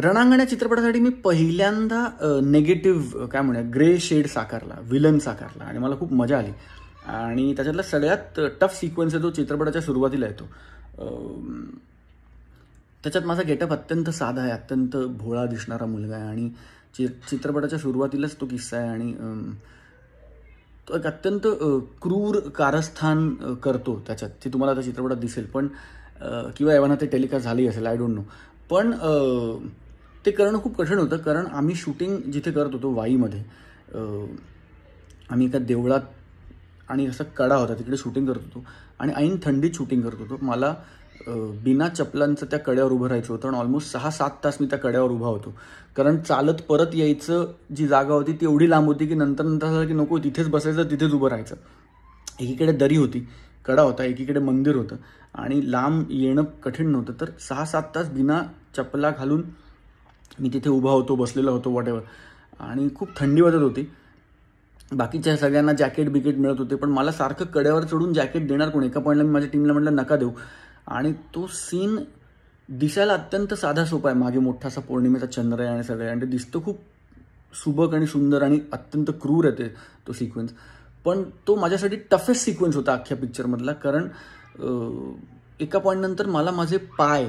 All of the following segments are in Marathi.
रणांगण्या चित्रपटासाठी मी पहिल्यांदा नेगेटिव्ह काय म्हणूया ग्रे शेड साकारला विलन साकारला आणि मला खूप मजा आली आणि त्याच्यातला सगळ्यात टफ सिक्वेन्स आहे तो चित्रपटाच्या सुरुवातीला येतो त्याच्यात माझा गेटअप अत्यंत साधा आहे अत्यंत भोळा दिसणारा मुलगा आहे आणि चि चित्रपटाच्या सुरुवातीलाच तो किस्सा आहे आणि तो एक अत्यंत क्रूर कारस्थान करतो त्याच्यात ते तुम्हाला त्या चित्रपटात दिसेल पण किंवा एव्हाना ते टेलिकास्ट झाली असेल आय डोंट नो पण ते करणं खूप कठीण होतं कारण आम्ही शूटिंग जिथे करत होतो वाईमध्ये आम्ही एका देवळात आणि असा कडा होता तिकडे शूटिंग करत होतो आणि ऐन थंडीत शूटिंग करत होतो मला बिना चपलांचं त्या कड्यावर उभं राहायचं होतं आणि ऑलमोस्ट सहा सात तास मी त्या कड्यावर उभा होतो कारण चालत परत यायचं जी जागा होती ती एवढी लांब होती की नंतर नंतर झालं की नको तिथेच बसायचं तिथेच उभं राहायचं एकीकडे दरी होती कडा होता एकीकडे मंदिर होतं आणि लांब येणं कठीण नव्हतं तर सहा सात तास बिना चपला घालून मी तिथे उभा होतो बसलेला होतो वॉटेवर आणि खूप थंडी वाजत होती बाकीच्या सगळ्यांना जॅकेट बिकेट मिळत होते पण मला सारखं कड्यावर चढून जॅकेट देणार कोण एका पॉईंटला मी माझ्या टीमला म्हटलं नका देऊ आणि तो सीन दिसायला अत्यंत साधा सोपा आहे मागे मोठासा पौर्णिमेचा चंद्र आहे आणि सगळे आणि ते दिसतं खूप सुबक आणि सुंदर आणि अत्यंत क्रूर येते तो सिक्वेन्स पण तो माझ्यासाठी टफेस्ट सिक्वेन्स होता अख्ख्या पिक्चरमधला कारण एका पॉईंटनंतर मला माझे पाय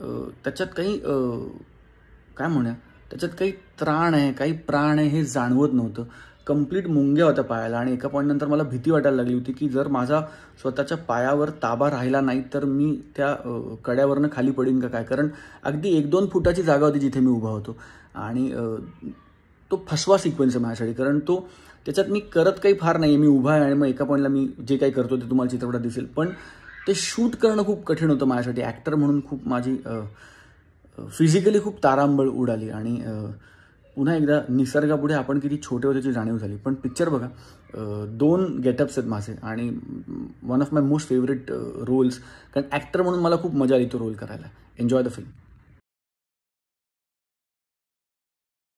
त्याच्यात काही काय म्हणूया त्याच्यात काही त्राण आहे काही प्राण आहे हे जाणवत नव्हतं कम्प्लीट मुंग्या होत्या पायाला आणि एका पॉईंटनंतर मला भीती वाटायला लागली होती की जर माझा स्वतःच्या पायावर ताबा राहिला नाही तर मी त्या कड्यावरनं खाली पडीन का काय कारण अगदी एक दोन फुटाची जागा होती जिथे मी उभा होतो आणि तो फसवा सिक्वेन्स आहे माझ्यासाठी कारण तो त्याच्यात मी करत काही फार नाही आहे मी उभा आहे आणि मग एका पॉईंटला मी जे काही करतो ते तुम्हाला चित्रपटात दिसेल पण ते शूट करणं खूप कठीण होतं माझ्यासाठी ॲक्टर म्हणून खूप माझी फिजिकली खूप तारांबळ उडाली आणि पुन्हा एकदा निसर्गापुढे आपण किती छोटे होते त्याची जाणीव झाली पण पिक्चर बघा दोन गेटअप्स आहेत माझे आणि one of my most favourite roles कारण ॲक्टर म्हणून मला खूप मजा आली तो रोल करायला एन्जॉय द फिल्म